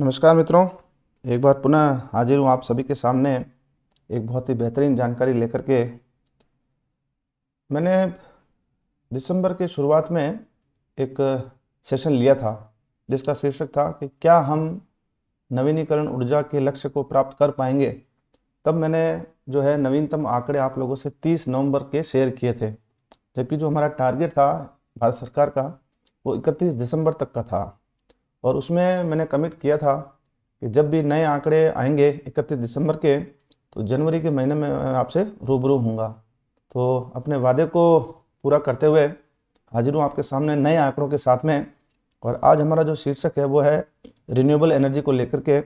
नमस्कार मित्रों एक बार पुनः हाजिर हूँ आप सभी के सामने एक बहुत ही बेहतरीन जानकारी लेकर के मैंने दिसंबर के शुरुआत में एक सेशन लिया था जिसका शीर्षक था कि क्या हम नवीनीकरण ऊर्जा के लक्ष्य को प्राप्त कर पाएंगे तब मैंने जो है नवीनतम आंकड़े आप लोगों से 30 नवंबर के शेयर किए थे जबकि जो हमारा टारगेट था भारत सरकार का वो इकतीस दिसंबर तक का था और उसमें मैंने कमिट किया था कि जब भी नए आंकड़े आएंगे इकतीस दिसंबर के तो जनवरी के महीने में आपसे रूबरू हूँगा तो अपने वादे को पूरा करते हुए हाजिर हूँ आपके सामने नए आंकड़ों के साथ में और आज हमारा जो शीर्षक है वो है रिन्यूएबल एनर्जी को लेकर के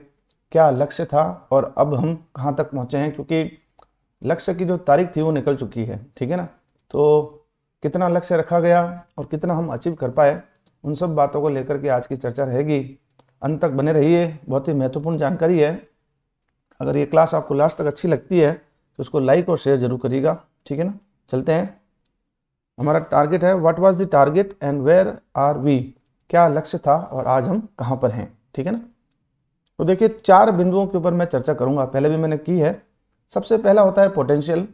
क्या लक्ष्य था और अब हम कहाँ तक पहुँचे हैं क्योंकि लक्ष्य की जो तारीख थी वो निकल चुकी है ठीक है ना तो कितना लक्ष्य रखा गया और कितना हम अचीव कर पाए उन सब बातों को लेकर के आज की चर्चा रहेगी अंत तक बने रहिए बहुत ही महत्वपूर्ण जानकारी है अगर ये क्लास आपको लास्ट तक अच्छी लगती है तो उसको लाइक और शेयर जरूर करिएगा ठीक है ना चलते हैं हमारा टारगेट है what was the target and where are we क्या लक्ष्य था और आज हम कहाँ पर हैं ठीक है ना तो देखिए चार बिंदुओं के ऊपर मैं चर्चा करूँगा पहले भी मैंने की है सबसे पहला होता है पोटेंशियल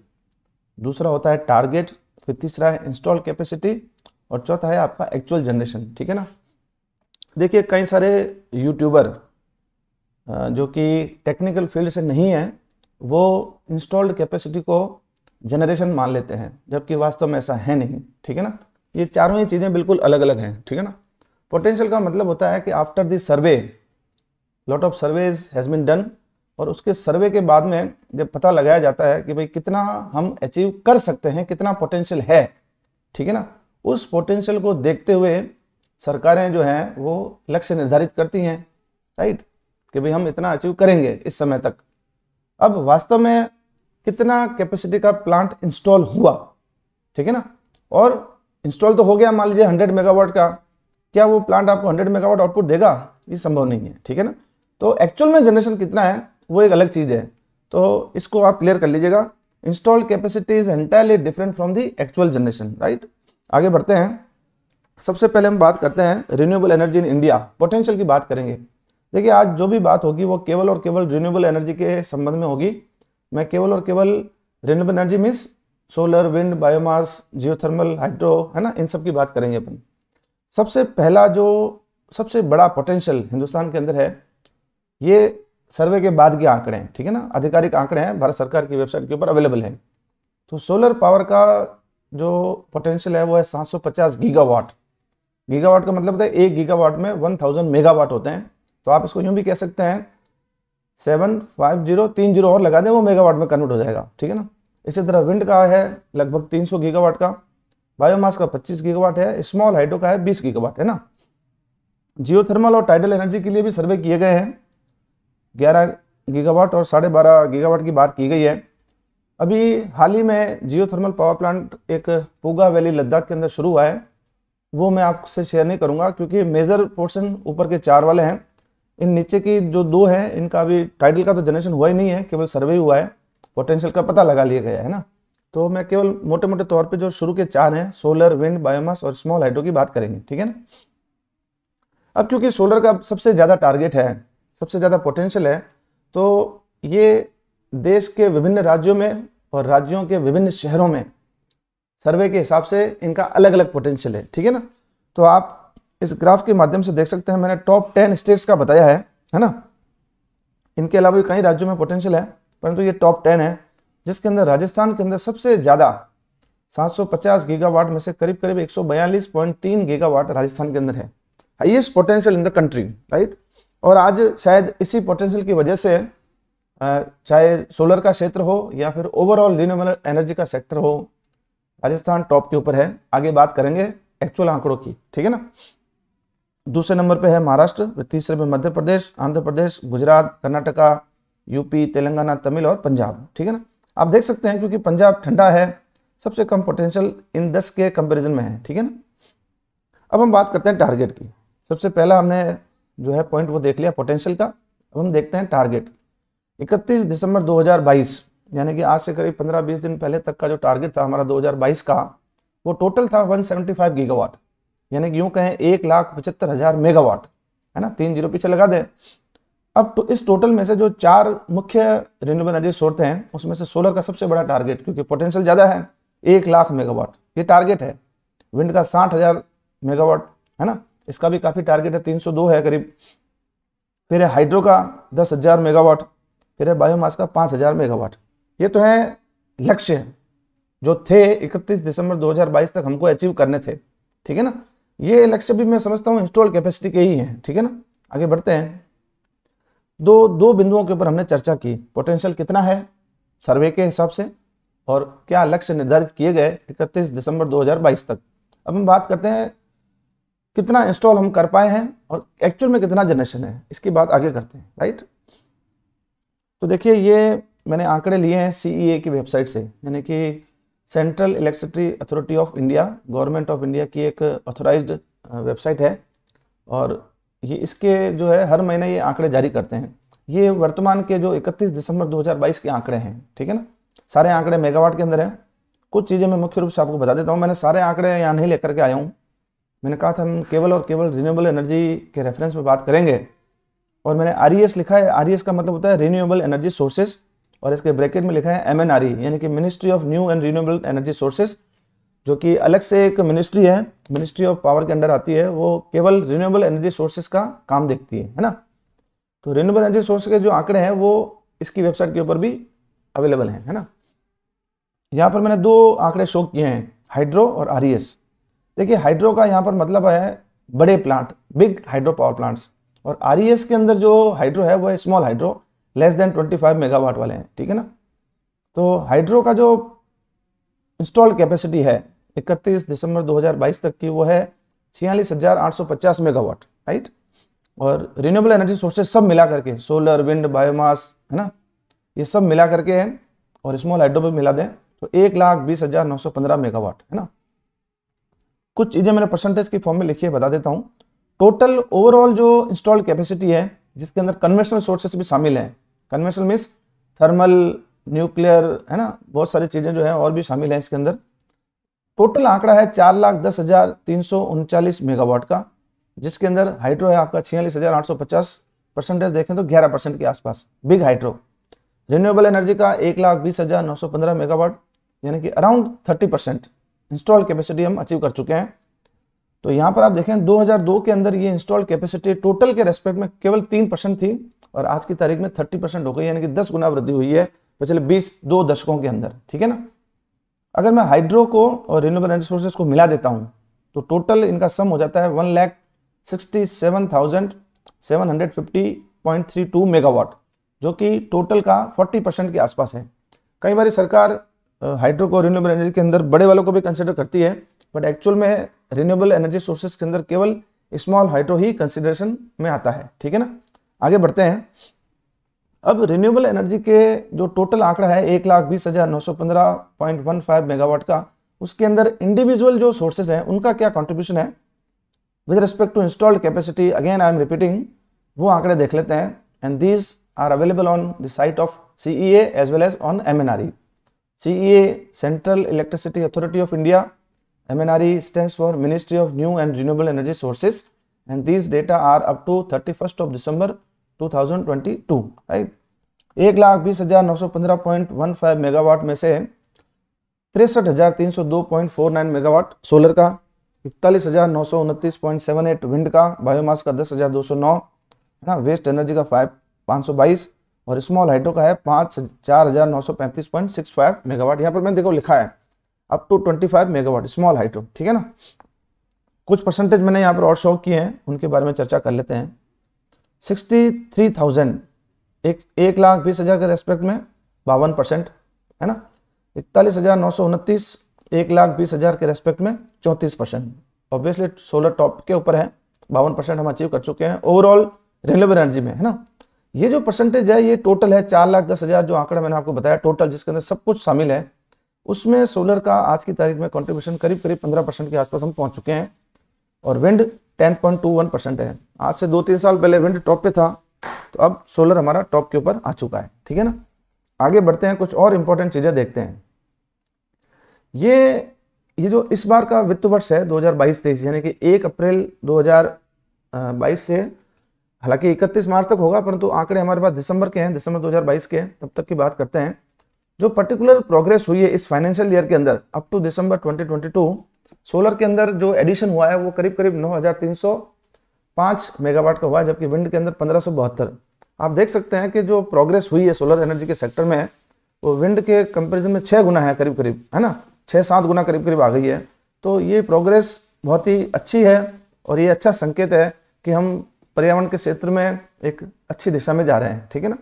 दूसरा होता है टारगेट फिर तीसरा है इंस्टॉल कैपेसिटी और चौथा है आपका एक्चुअल जनरेशन ठीक है ना देखिए कई सारे यूट्यूबर जो कि टेक्निकल फील्ड से नहीं है वो इंस्टॉल्ड कैपेसिटी को जनरेशन मान लेते हैं जबकि वास्तव में ऐसा है नहीं ठीक है ना ये चारों ही चीज़ें बिल्कुल अलग अलग हैं ठीक है ना पोटेंशियल का मतलब होता है कि after this survey lot of surveys has been done और उसके सर्वे के बाद में जब पता लगाया जाता है कि भाई कितना हम अचीव कर सकते हैं कितना पोटेंशियल है ठीक है ना उस पोटेंशियल को देखते हुए सरकारें जो हैं वो लक्ष्य निर्धारित करती हैं राइट कि भाई हम इतना अचीव करेंगे इस समय तक अब वास्तव में कितना कैपेसिटी का प्लांट इंस्टॉल हुआ ठीक है ना और इंस्टॉल तो हो गया मान लीजिए हंड्रेड मेगावाट का क्या वो प्लांट आपको हंड्रेड मेगावाट आउटपुट देगा ये संभव नहीं है ठीक है ना तो एक्चुअल में जनरेशन कितना है वो एक अलग चीज़ है तो इसको आप क्लियर कर लीजिएगा install capacity is entirely different from the actual generation right आगे बढ़ते हैं सबसे पहले हम बात करते हैं renewable energy in India potential की बात करेंगे देखिए आज जो भी बात होगी वो केवल और केवल रिन्यूएबल एनर्जी के संबंध में होगी मैं केवल और केवल renewable energy means solar wind biomass geothermal hydro है ना इन सब की बात करेंगे अपन सबसे पहला जो सबसे बड़ा पोटेंशियल हिंदुस्तान के अंदर है ये सर्वे के बाद के आंकड़े हैं ठीक है ना आधिकारिक आंकड़े हैं भारत सरकार की वेबसाइट के ऊपर अवेलेबल हैं तो सोलर पावर का जो पोटेंशियल है वो है 750 गीगावाट गीगावाट का मतलब है एक गीगावाट में 1000 मेगावाट होते हैं तो आप इसको यूं भी कह सकते हैं सेवन फाइव जीरो तीन जीरो और लगा दें वो मेगावाट में कन्वर्ट हो जाएगा ठीक है ना इसी तरह विंड का है लगभग 300 गीगावाट का बायोमास का 25 गीगावाट है स्मॉल हाइड्रो का है 20 गीगावाट है ना जियोथर्मल और टाइडल एनर्जी के लिए भी सर्वे किए गए हैं ग्यारह गीगावाट और साढ़े बारह गीगावाट की बात की गई है अभी हाल ही में जियो थर्मल पावर प्लांट एक पूगा वैली लद्दाख के अंदर शुरू हुआ है वो मैं आपसे शेयर नहीं करूंगा क्योंकि मेजर पोर्शन ऊपर के चार वाले हैं इन नीचे की जो दो हैं इनका अभी टाइटल का तो जनरेशन हुआ ही नहीं है केवल सर्वे हुआ है पोटेंशियल का पता लगा लिया गया है ना तो मैं केवल मोटे मोटे तौर पे जो शुरू के चार हैं सोलर विंड बायोमास और स्मॉल हाइड्रो की बात करेंगे ठीक है ना अब क्योंकि सोलर का सबसे ज़्यादा टारगेट है सबसे ज़्यादा पोटेंशियल है तो ये देश के विभिन्न राज्यों में और राज्यों के विभिन्न शहरों में सर्वे के हिसाब से इनका अलग अलग पोटेंशियल है ठीक है ना तो आप इस ग्राफ के माध्यम से देख सकते हैं मैंने टॉप टेन स्टेट्स का बताया है है ना इनके अलावा भी कई राज्यों में पोटेंशियल है परंतु ये टॉप टेन है जिसके अंदर राजस्थान के अंदर सबसे ज़्यादा 750 गीगावाट में से करीब करीब 142.3 गीगावाट राजस्थान के अंदर है highest potential in the country right और आज शायद इसी पोटेंशियल की वजह से चाहे सोलर का क्षेत्र हो या फिर ओवरऑल रिन्यूएबल एनर्जी का सेक्टर हो राजस्थान टॉप के ऊपर है आगे बात करेंगे एक्चुअल आंकड़ों की ठीक है ना दूसरे नंबर पे है महाराष्ट्र तीसरे पे मध्य प्रदेश आंध्र प्रदेश गुजरात कर्नाटका यूपी तेलंगाना तमिल और पंजाब ठीक है ना आप देख सकते हैं क्योंकि पंजाब ठंडा है सबसे कम पोटेंशियल इन दस के कंपेरिजन में है ठीक है ना अब हम बात करते हैं टारगेट की सबसे पहला हमने जो है पॉइंट वो देख लिया पोटेंशियल का अब हम देखते हैं टारगेट इकतीस दिसंबर 2022 यानी कि आज से करीब 15-20 दिन पहले तक का जो टारगेट था हमारा 2022 का वो टोटल था 175 गीगावाट यानी कि यूं कहें एक लाख पचहत्तर हजार मेगावाट है ना तीन जीरो पीछे लगा दें अब तो इस टोटल में से जो चार मुख्य रिन्यूएबल एनर्जी स्रोत हैं उसमें से सोलर का सबसे बड़ा टारगेट क्योंकि पोटेंशियल ज़्यादा है एक लाख मेगावाट ये टारगेट है विंड का साठ हज़ार मेगावाट है ना इसका भी काफ़ी टारगेट है तीन है करीब फिर है हाइड्रो का दस हज़ार मेगावाट फिर है बायोमास का पांच हज़ार मेगावाट ये तो है लक्ष्य जो थे 31 दिसंबर 2022 तक हमको अचीव करने थे ठीक है ना ये लक्ष्य भी मैं समझता हूँ इंस्टॉल कैपेसिटी के ही है ठीक है ना आगे बढ़ते हैं दो दो बिंदुओं के ऊपर हमने चर्चा की पोटेंशियल कितना है सर्वे के हिसाब से और क्या लक्ष्य निर्धारित किए गए 31 दिसंबर 2022 तक अब हम बात करते हैं कितना इंस्टॉल हम कर पाए हैं और एक्चुअल में कितना जनरेशन है इसकी बात आगे करते हैं राइट तो देखिए ये मैंने आंकड़े लिए हैं सी e की वेबसाइट से यानी कि central electricity authority of India government of India की एक ऑथोराइज वेबसाइट है और ये इसके जो है हर महीने ये आंकड़े जारी करते हैं ये वर्तमान के जो 31 दिसंबर 2022 के आंकड़े हैं ठीक है ना सारे आंकड़े मेगावाट के अंदर हैं कुछ चीज़ें मैं मुख्य रूप से आपको बता देता हूँ मैंने सारे आंकड़े यहाँ नहीं लेकर के आया हूँ मैंने कहा था हम केवल और केवल रिन्यूएबल एनर्जी के रेफरेंस में बात करेंगे और मैंने आर e लिखा है आर e का मतलब होता है रिन्यूएबल एनर्जी सोर्सेज और इसके ब्रैकेट में लिखा है एम e, यानी कि ministry of new and renewable energy sources जो कि अलग से एक मिनिस्ट्री है मिनिस्ट्री ऑफ पावर के अंडर आती है वो केवल रिन्यूएबल एनर्जी सोर्सेज का काम देखती है है ना तो रिन्यूएबल एनर्जी सोर्स के जो आंकड़े हैं वो इसकी वेबसाइट के ऊपर भी अवेलेबल हैं है ना यहाँ पर मैंने दो आंकड़े शो किए हैं हाइड्रो और आर देखिए हाइड्रो का यहाँ पर मतलब है बड़े plant big hydro power plants और आर e के अंदर जो हाइड्रो है वो small hydro less than 25 megawatt वाले हैं ठीक है ना तो हाइड्रो का जो इंस्टॉल कैपेसिटी है 31 दिसंबर 2022 तक की वो है छियालीस मेगावाट राइट और रिन्यूएबल एनर्जी सोर्सेज सब मिला करके सोलर विंड बायोमास है ना ये सब मिला करके हैं और स्मॉल हाइड्रो भी मिला दें तो एक लाख बीस हजार नौ सौ पंद्रह मेगावाट है ना कुछ चीज़ें मैंने परसेंटेज की फॉर्म में लिखी है बता देता हूँ टोटल ओवरऑल जो इंस्टॉल्ड कैपेसिटी है जिसके अंदर कन्वेंशनल सोर्सेस भी शामिल हैं कन्वेंशनल मीन्स थर्मल न्यूक्लियर है ना बहुत सारी चीज़ें जो है और भी शामिल हैं इसके अंदर टोटल आंकड़ा है चार लाख दस हज़ार तीन सौ उनचालीस मेगावाट का जिसके अंदर हाइड्रो है आपका छियालीस हज़ार आठ सौ पचास परसेंटेज देखें तो ग्यारह परसेंट के आसपास बिग हाइड्रो रिन्यूएबल एनर्जी का एक लाख बीस हज़ार नौ सौ पंद्रह मेगावाट यानी कि around thirty percent install capacity हम अचीव कर चुके हैं तो यहां पर आप देखें 2002 के अंदर ये इंस्टॉल कैपेसिटी टोटल के रेस्पेक्ट में केवल तीन परसेंट थी और आज की तारीख में थर्टी परसेंट हो गई यानी कि दस गुना वृद्धि हुई है पिछले बीस दो दशकों के अंदर ठीक है ना अगर मैं हाइड्रो को और रिन्यूएबल एनर्जी सोर्सेज को मिला देता हूँ तो टोटल इनका सम हो जाता है one lakh sixty seven thousand seven hundred fifty point three two megawatt जो कि टोटल का फोर्टी परसेंट के आसपास है कई बार सरकार हाइड्रो को रिन्यूएबल एनर्जी के अंदर बड़े वालों को भी कंसिडर करती है बट एक्चुअल में रिन्यूएबल एनर्जी सोर्सेज के अंदर केवल स्मॉल हाइड्रो ही कंसिडरेशन में आता है ठीक है ना आगे बढ़ते हैं अब रिन्यूएबल एनर्जी के जो टोटल आंकड़ा है एक लाख बीस हजार नौ सौ पंद्रह पॉइंट वन फाइव मेगावाट का उसके अंदर इंडिविजुअल जो सोर्सेज हैं उनका क्या कंट्रीब्यूशन है with respect to installed capacity again I am repeating वो आंकड़े देख लेते हैं and these are available on the site of C as well as on M N R E C central electricity authority of India MNRE stands for Ministry of New and Renewable Energy Sources and these data are up to 31st of December 2022 right एक लाख बीस हजार नौ सौ पंद्रह point one five megawatt में से तिरसठ हजार तीन सौ दो point four nine megawatt solar का इकतालीस हजार नौ सौ उनतीस पॉइंट सेवन एट विंड का बायोमास का दस हजार दो सौ नौ है ना वेस्ट एनर्जी का फाइव पाँच सौ बाईस और स्मॉल हाइड्रो का है पाँच चार हजार नौ सौ पैंतीस पॉइंट सिक्स फाइव मेगावाट यहाँ पर मैंने देखो लिखा है up to 25 megawatt small hydro ठीक है ना कुछ परसेंटेज मैंने यहाँ पर और शो किए हैं उनके बारे में चर्चा कर लेते हैं सिक्सटी थ्री थाउजेंड एक एक लाख बीस हज़ार के रेस्पेक्ट में बावन परसेंट है ना इकतालीस हज़ार नौ सौ उनतीस एक लाख बीस हज़ार के रेस्पेक्ट में चौंतीस परसेंट ऑब्वियसली सोलर टॉप के ऊपर है बावन परसेंट हम अचीव कर चुके हैं ओवरऑल रिन्यूएबल एनर्जी में है ना ये जो परसेंटेज है ये टोटल है चार लाख दस हज़ार जो आंकड़ा मैंने आपको बताया टोटल जिसके अंदर सब कुछ शामिल है उसमें सोलर का आज की तारीख में कंट्रीब्यूशन करीब करीब पंद्रह परसेंट के आसपास हम पहुंच चुके हैं और wind ten point two one percent है आज से दो तीन साल पहले विंड टॉप पे था तो अब सोलर हमारा टॉप के ऊपर आ चुका है ठीक है ना आगे बढ़ते हैं कुछ और इंपॉर्टेंट चीज़ें देखते हैं ये ये जो इस बार का वित्त वर्ष है 2022 हजार यानी कि 1 अप्रैल 2022 से हालांकि 31 मार्च तक होगा परंतु आंकड़े हमारे पास दिसंबर के हैं दिसंबर 2022 के हैं तब तक की बात करते हैं जो पर्टिकुलर प्रोग्रेस हुई है इस फाइनेंशियल ईयर के अंदर अप टू दिसंबर 2022 सोलर के अंदर जो एडिशन हुआ है वो करीब करीब 9,305 मेगावाट का हुआ है जबकि विंड के अंदर पंद्रह आप देख सकते हैं कि जो प्रोग्रेस हुई है सोलर एनर्जी के सेक्टर में वो विंड के कंपेरिजन में छः गुना है करीब करीब है ना छः सात गुना करीब करीब आ गई है तो ये प्रोग्रेस बहुत ही अच्छी है और ये अच्छा संकेत है कि हम पर्यावरण के क्षेत्र में एक अच्छी दिशा में जा रहे हैं ठीक है ना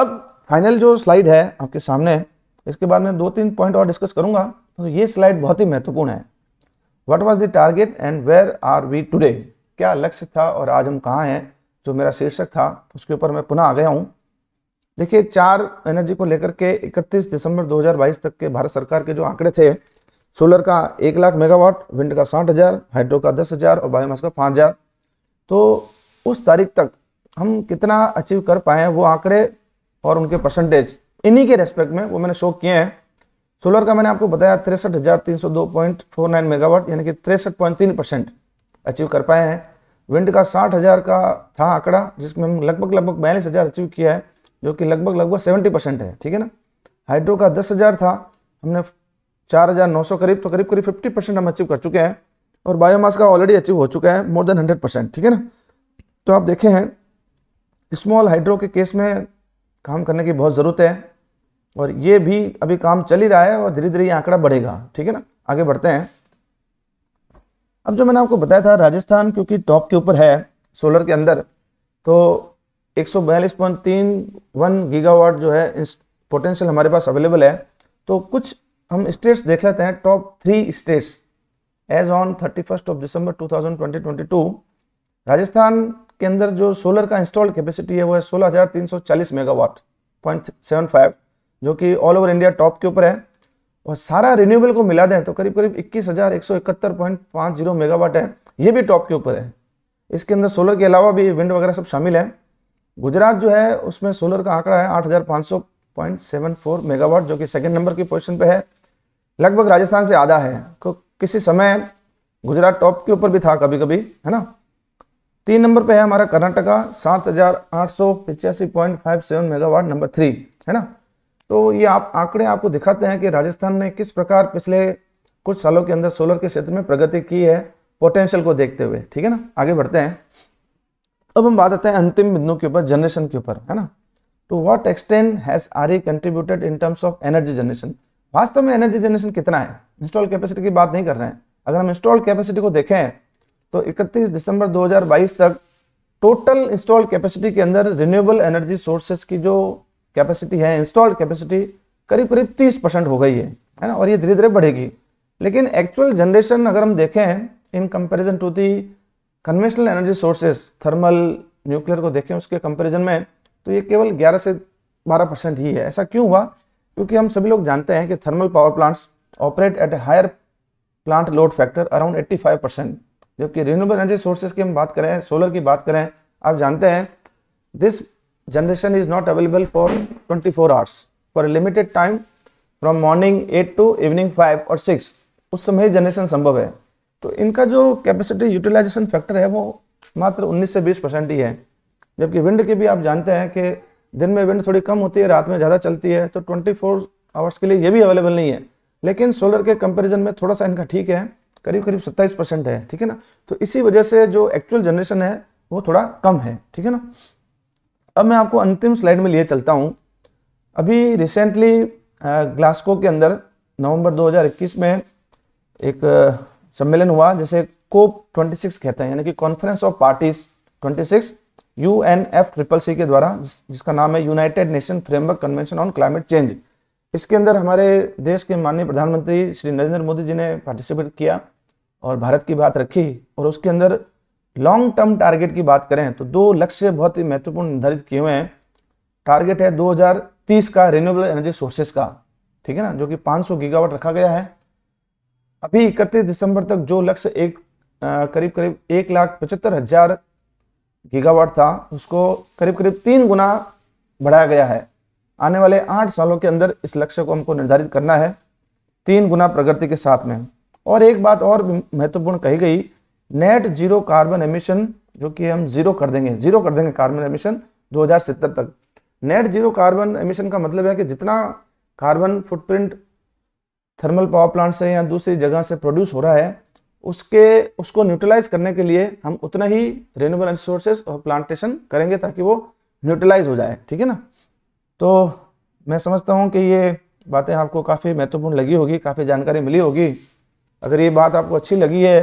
अब फाइनल जो स्लाइड है आपके सामने इसके बाद में दो तीन पॉइंट और डिस्कस करूंगा तो ये स्लाइड बहुत ही महत्वपूर्ण है what was the target and where are we today क्या लक्ष्य था और आज हम कहाँ हैं जो मेरा शीर्षक था उसके ऊपर मैं पुनः आ गया हूँ देखिए चार एनर्जी को लेकर के 31 दिसंबर 2022 तक के भारत सरकार के जो आंकड़े थे सोलर का एक लाख मेगावाट विंड का साठ हज़ार हाइड्रो का दस हज़ार और बायोमास का पाँच हज़ार तो उस तारीख तक हम कितना अचीव कर पाए हैं वो आंकड़े और उनके परसेंटेज इन्हीं के रेस्पेक्ट में वो मैंने शो किए हैं सोलर का मैंने आपको बताया तिरसठ हजार तीन सौ दो पॉइंट फोर नाइन मेगावाट यानी कि तिरसठ पॉइंट तीन परसेंट अचीव कर पाए हैं विंड का साठ हजार का था आंकड़ा जिसमें हम लगभग लगभग बयालीस हजार अचीव किया है जो कि लगभग लगभग सेवेंटी परसेंट है ठीक है ना हाइड्रो का दस हजार था हमने चार हजार नौ सौ करीब तो करीब करीब फिफ्टी परसेंट हम अचीव कर चुके हैं और बायोमास का ऑलरेडी अचीव हो चुका है मोर देन हंड्रेड परसेंट ठीक है ना तो आप देखे हैं स्मॉल हाइड्रो के केस में काम करने की बहुत ज़रूरत है और ये भी अभी काम चल ही रहा है और धीरे धीरे ये आंकड़ा बढ़ेगा ठीक है ना आगे बढ़ते हैं अब जो मैंने आपको बताया था राजस्थान क्योंकि टॉप के ऊपर है सोलर के अंदर तो एक सौ बयालीस पॉइंट तीन वन गीगावाट जो है पोटेंशियल हमारे पास अवेलेबल है तो कुछ हम स्टेट्स देख लेते हैं top three states as on thirty first of December two thousand twenty twenty two Rajasthan के अंदर जो सोलर का इंस्टॉल्ड कैपेसिटी है वो है 16,340 मेगावाट पॉइंट सेवन फाइव जो कि ऑल ओवर इंडिया टॉप के ऊपर है और सारा रिन्यूएबल को मिला दें तो करीब करीब इक्कीस हजार एक सौ इकहत्तर पॉइंट जीरो मेगावाट है ये भी टॉप के ऊपर है इसके अंदर सोलर के अलावा भी विंड वगैरह सब शामिल है गुजरात जो है उसमें सोलर का आंकड़ा है आठ हजार सौ पॉइंट सेवन फोर मेगावाट जो कि सेकेंड नंबर की पोजिशन पे है लगभग राजस्थान से आधा है तो किसी समय गुजरात टॉप के ऊपर भी था कभी कभी है ना तीन नंबर पे है हमारा कर्नाटका सात हजार आठ सौ पिचासी point five seven megawatt number three है ना तो ये आप आंकड़े आपको दिखाते हैं कि राजस्थान ने किस प्रकार पिछले कुछ सालों के अंदर सोलर के क्षेत्र में प्रगति की है पोटेंशियल को देखते हुए ठीक है ना आगे बढ़ते हैं अब हम बात आते हैं अंतिम बिंदु के ऊपर जनरेशन के ऊपर है ना to what extent has R E contributed in terms of energy generation वास्तव में एनर्जी जनरेशन कितना है इंस्टॉल कैपेसिटी की बात नहीं कर रहे हैं अगर हम इंस्टॉल कैपेसिटी को देखें तो 31 दिसंबर 2022 तक टोटल इंस्टॉल कैपेसिटी के अंदर रिन्यूएबल एनर्जी सोर्सेस की जो कैपेसिटी है इंस्टॉल्ड कैपेसिटी करीब करीब 30 परसेंट हो गई है है ना और ये धीरे धीरे बढ़ेगी लेकिन एक्चुअल जनरेशन अगर हम देखें in comparison to the conventional energy sources thermal nuclear को देखें उसके कंपेरिजन में तो ये केवल ग्यारह से बारह परसेंट ही है ऐसा क्यों हुआ क्योंकि हम सभी लोग जानते हैं कि thermal power plants operate at a higher plant load factor around 85 percent जबकि रिन्यूएबल एनर्जी सोर्सेज की हम बात करें सोलर की बात करें आप जानते हैं this generation is not available for 24 hours for limited time from morning 8 to evening 5 और 6 उस समय जनरेशन संभव है तो इनका जो कैपेसिटी यूटिलाइजेशन फैक्टर है वो मात्र 19 से 20 परसेंट ही है जबकि विंड की भी आप जानते हैं कि दिन में विंड थोड़ी कम होती है रात में ज़्यादा चलती है तो फोर आवर्स के लिए ये भी अवेलेबल नहीं है लेकिन सोलर के कंपेरिजन में थोड़ा सा इनका ठीक है करीब करीब सत्ताईस परसेंट है ठीक है ना तो इसी वजह से जो एक्चुअल जनरेशन है वो थोड़ा कम है ठीक है ना अब मैं आपको अंतिम स्लाइड में लिए चलता हूँ अभी रिसेंटली ग्लास्को के अंदर नवंबर 2021 में एक सम्मेलन हुआ जैसे कोप 26 कहते हैं यानी कि Conference of Parties 26 U N F triple C के द्वारा जिस, जिसका नाम है United Nation Framework Convention on Climate Change इसके अंदर हमारे देश के माननीय प्रधानमंत्री श्री नरेंद्र मोदी जी ने पार्टिसिपेट किया और भारत की बात रखी और उसके अंदर लॉन्ग टर्म टारगेट की बात करें तो दो लक्ष्य बहुत ही महत्वपूर्ण निर्धारित किए हुए हैं टारगेट है 2030 का रिन्यूएबल एनर्जी सोर्सेस का ठीक है ना जो कि 500 गीगावाट रखा गया है अभी इकतीस दिसंबर तक जो लक्ष्य एक आ, करीब करीब एक लाख पचहत्तर हजार गीगावाट था उसको करीब करीब तीन गुना बढ़ाया गया है आने वाले आठ सालों के अंदर इस लक्ष्य को हमको निर्धारित करना है तीन गुना प्रगति के साथ में और एक बात और महत्वपूर्ण कही गई नेट जीरो कार्बन एमिशन जो कि हम जीरो कर देंगे जीरो कर देंगे कार्बन एमिशन 2070 तक नेट जीरो कार्बन एमिशन का मतलब है कि जितना carbon footprint thermal power plant से या दूसरी जगह से प्रोड्यूस हो रहा है उसके उसको न्यूट्रलाइज करने के लिए हम उतना ही रिन्यूबल रिसोर्सेज और प्लांटेशन करेंगे ताकि वो न्यूट्रलाइज हो जाए ठीक है ना तो मैं समझता हूँ कि ये बातें आपको काफ़ी महत्वपूर्ण लगी होगी काफ़ी जानकारी मिली होगी अगर ये बात आपको अच्छी लगी है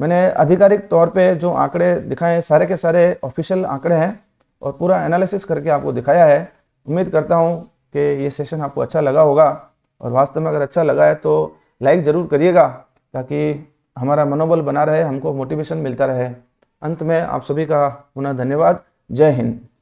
मैंने आधिकारिक तौर पे जो आंकड़े दिखाए सारे के सारे ऑफिशियल आंकड़े हैं और पूरा एनालिसिस करके आपको दिखाया है उम्मीद करता हूँ कि ये सेशन आपको अच्छा लगा होगा और वास्तव में अगर अच्छा लगा है तो लाइक ज़रूर करिएगा ताकि हमारा मनोबल बना रहे हमको मोटिवेशन मिलता रहे अंत में आप सभी का पुनः धन्यवाद जय हिंद